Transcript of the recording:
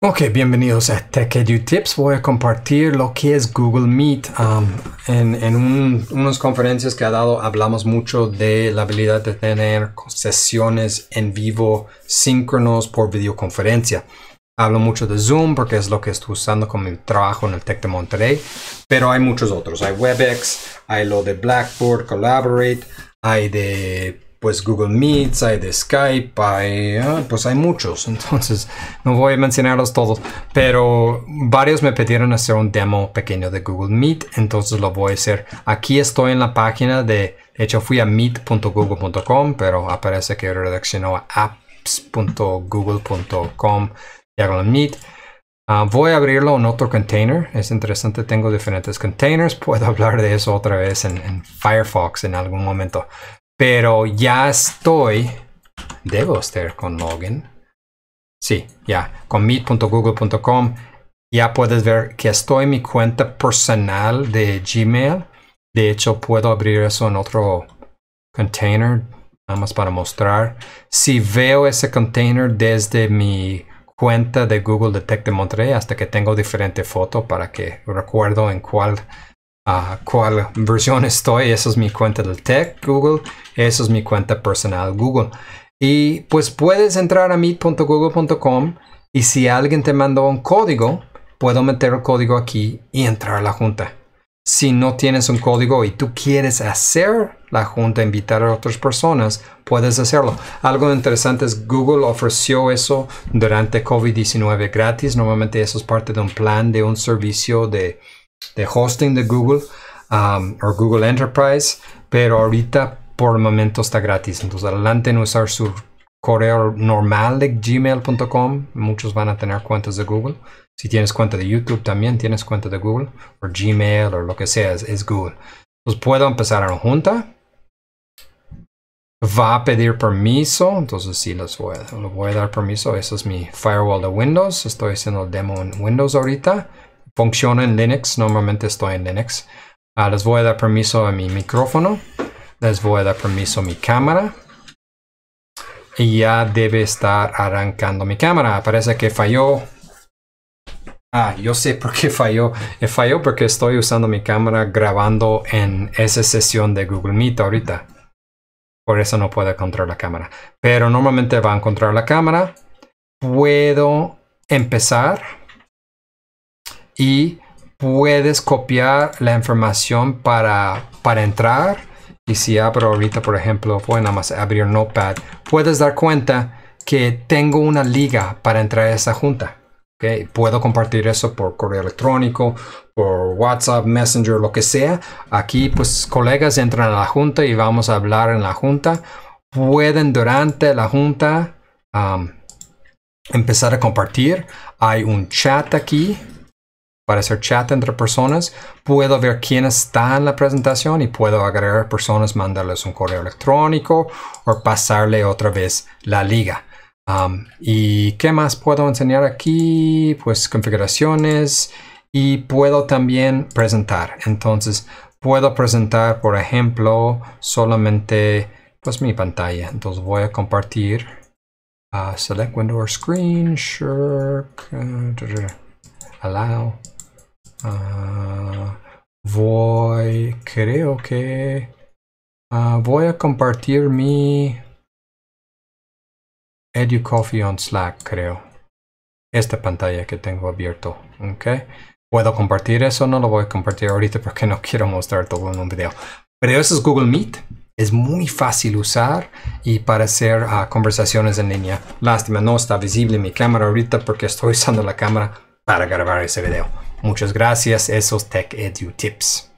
Ok, bienvenidos a Tech Tips. Voy a compartir lo que es Google Meet. Um, en, unas conferencias que ha dado hablamos mucho de la habilidad de tener sesiones en vivo síncronos por videoconferencia. Hablo mucho de Zoom porque es lo que estoy usando con mi trabajo en el Tech de Monterrey, pero hay muchos otros. Hay WebEx, hay lo de Blackboard, Collaborate, hay de pues Google Meets, hay de Skype, hay, ah, pues hay muchos, entonces no voy a mencionarlos todos, pero varios me pidieron hacer un demo pequeño de Google Meet, entonces lo voy a hacer. Aquí estoy en la página de, de hecho fui a meet.google.com, pero aparece que redaccionó a apps.google.com, diagonal Meet. Ah, voy a abrirlo en otro container. Es interesante, tengo diferentes containers. Puedo hablar de eso otra vez en, en Firefox en algún momento. Pero ya estoy... Debo estar con login. Sí, ya. Con meet.google.com ya puedes ver que estoy en mi cuenta personal de Gmail. De hecho, puedo abrir eso en otro container, nada más para mostrar. Si veo ese container desde mi cuenta de Google Detect de Monterrey hasta que tengo diferente foto para que recuerdo en cuál a cuál versión estoy. Esa es mi cuenta del Tech Google. Esa es mi cuenta personal Google. Y pues puedes entrar a meet.google.com y si alguien te mandó un código, puedo meter el código aquí y entrar a la junta. Si no tienes un código y tú quieres hacer la junta, invitar a otras personas, puedes hacerlo. Algo interesante es Google ofreció eso durante COVID-19 gratis. Normalmente eso es parte de un plan, de un servicio de, de hosting de Google um, o Google Enterprise, pero ahorita por el momento está gratis. Entonces adelante en usar su correo normal de gmail.com. Muchos van a tener cuentas de Google. Si tienes cuenta de YouTube también tienes cuenta de Google o Gmail o lo que sea, es, Google. entonces pues puedo empezar la junta. Va a pedir permiso, entonces sí les voy a, voy a dar permiso. Eso es mi firewall de Windows. Estoy haciendo el demo en Windows ahorita funciona en Linux, normalmente estoy en Linux. Ah, les voy a dar permiso a mi micrófono, les voy a dar permiso a mi cámara. Y ya debe estar arrancando mi cámara. Parece que falló. Ah, yo sé por qué falló. Eh, falló porque estoy usando mi cámara grabando en esa sesión de Google Meet ahorita. Por eso no puedo encontrar la cámara. Pero normalmente va a encontrar la cámara. Puedo empezar y puedes copiar la información para, para entrar. Y si abro ahorita, por ejemplo, voy nada más abrir Notepad, puedes dar cuenta que tengo una liga para entrar a esa junta. Okay. Puedo compartir eso por correo electrónico, por WhatsApp, Messenger, lo que sea. Aquí, pues, colegas entran a la junta y vamos a hablar en la junta. Pueden durante la junta empezar a compartir. Hay un chat aquí para hacer chat entre personas. Puedo ver quién está en la presentación y puedo agregar personas, mandarles un correo electrónico o pasarle otra vez la liga. Um, ¿Y qué más puedo enseñar aquí? Pues configuraciones y puedo también presentar. Entonces puedo presentar, por ejemplo, solamente pues mi pantalla. Entonces voy a compartir. Uh, select window screen, uh, allow. Ah, voy, creo que ah, voy a compartir mi EduCoffee on Slack, creo. Esta pantalla que tengo abierto, ¿ok? Puedo compartir eso, no lo voy a compartir ahorita porque no quiero mostrar todo en un video. Pero eso es Google Meet. Es muy fácil usar y para hacer ah, conversaciones en línea. Lástima, no está visible mi cámara ahorita porque estoy usando la cámara para grabar ese video. Muchas gracias, esos Tech Edu Tips.